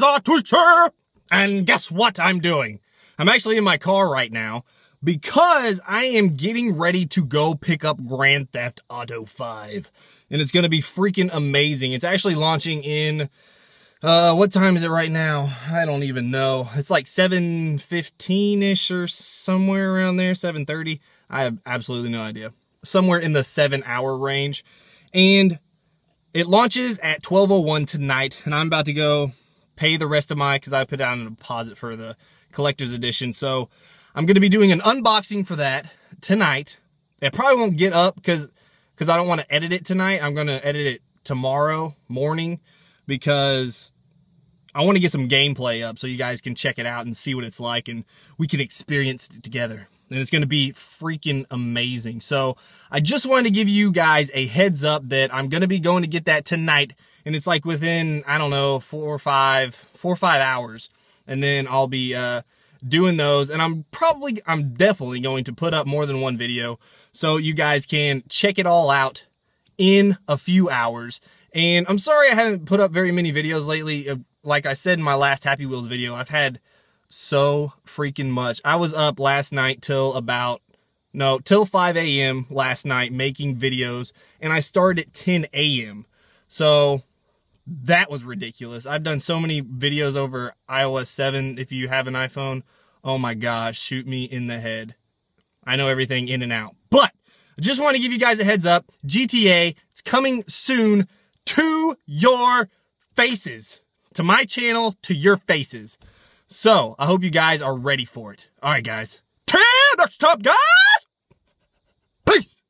was a teacher. And guess what I'm doing? I'm actually in my car right now because I am getting ready to go pick up Grand Theft Auto 5. And it's going to be freaking amazing. It's actually launching in, uh, what time is it right now? I don't even know. It's like 7.15ish or somewhere around there, 7.30. I have absolutely no idea. Somewhere in the seven hour range. And it launches at 12.01 tonight. And I'm about to go pay the rest of my, because I put down a deposit for the collector's edition. So I'm going to be doing an unboxing for that tonight. It probably won't get up because because I don't want to edit it tonight. I'm going to edit it tomorrow morning because I want to get some gameplay up so you guys can check it out and see what it's like and we can experience it together. And it's going to be freaking amazing. So I just wanted to give you guys a heads up that I'm going to be going to get that tonight and it's like within I don't know four or five four or five hours, and then I'll be uh, doing those, and I'm probably I'm definitely going to put up more than one video, so you guys can check it all out in a few hours. And I'm sorry I haven't put up very many videos lately. Uh, like I said in my last Happy Wheels video, I've had so freaking much. I was up last night till about no, till 5 a.m. last night making videos, and I started at 10 a.m. So that was ridiculous. I've done so many videos over iOS 7. If you have an iPhone, oh my gosh, shoot me in the head. I know everything in and out. But I just want to give you guys a heads up. GTA, it's coming soon to your faces. To my channel, to your faces. So, I hope you guys are ready for it. All right, guys. Till next time, guys! Peace!